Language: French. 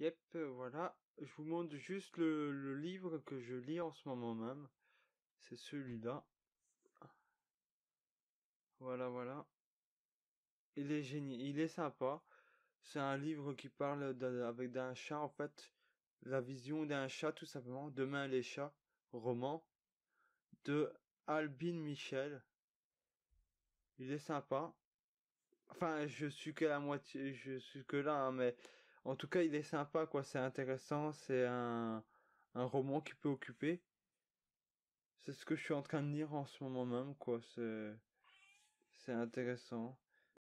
Yep, euh, voilà. Je vous montre juste le, livre que je lis en ce moment même. C'est celui-là. Voilà, voilà. Il est génial, il est sympa. C'est un livre qui parle avec d'un chat en fait, la vision d'un chat tout simplement. Demain les chats, roman de Albin Michel. Il est sympa. Enfin, je suis que la moitié, je suis que là, hein, mais en tout cas, il est sympa, quoi. C'est intéressant. C'est un, roman qui peut occuper. C'est ce que je suis en train de lire en ce moment même, quoi. c'est intéressant.